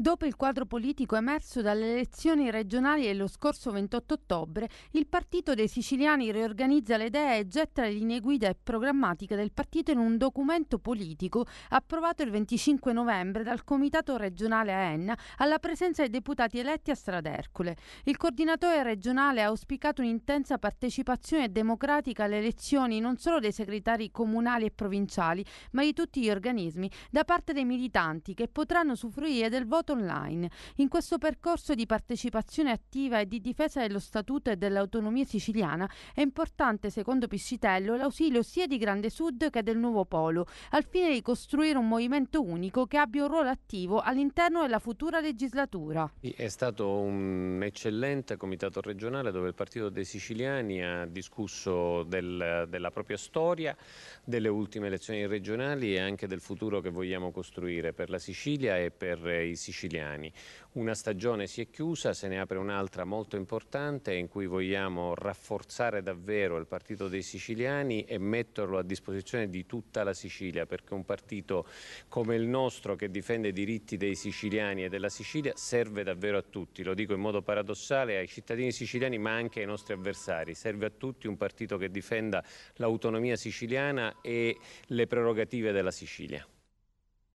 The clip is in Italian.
Dopo il quadro politico emerso dalle elezioni regionali dello scorso 28 ottobre, il Partito dei Siciliani riorganizza le idee e getta le linee guida e programmatiche del partito in un documento politico approvato il 25 novembre dal Comitato regionale AENNA alla presenza dei deputati eletti a Stradercole. Il coordinatore regionale ha auspicato un'intensa partecipazione democratica alle elezioni non solo dei segretari comunali e provinciali, ma di tutti gli organismi da parte dei militanti che potranno usufruire del voto volontariato online. In questo percorso di partecipazione attiva e di difesa dello statuto e dell'autonomia siciliana è importante, secondo Piscitello, l'ausilio sia di Grande Sud che del Nuovo Polo, al fine di costruire un movimento unico che abbia un ruolo attivo all'interno della futura legislatura. È stato un eccellente comitato regionale dove il Partito dei Siciliani ha discusso del, della propria storia, delle ultime elezioni regionali e anche del futuro che vogliamo costruire per la Sicilia e per i siciliani siciliani. Una stagione si è chiusa, se ne apre un'altra molto importante in cui vogliamo rafforzare davvero il partito dei siciliani e metterlo a disposizione di tutta la Sicilia, perché un partito come il nostro che difende i diritti dei siciliani e della Sicilia serve davvero a tutti, lo dico in modo paradossale ai cittadini siciliani ma anche ai nostri avversari, serve a tutti un partito che difenda l'autonomia siciliana e le prerogative della Sicilia.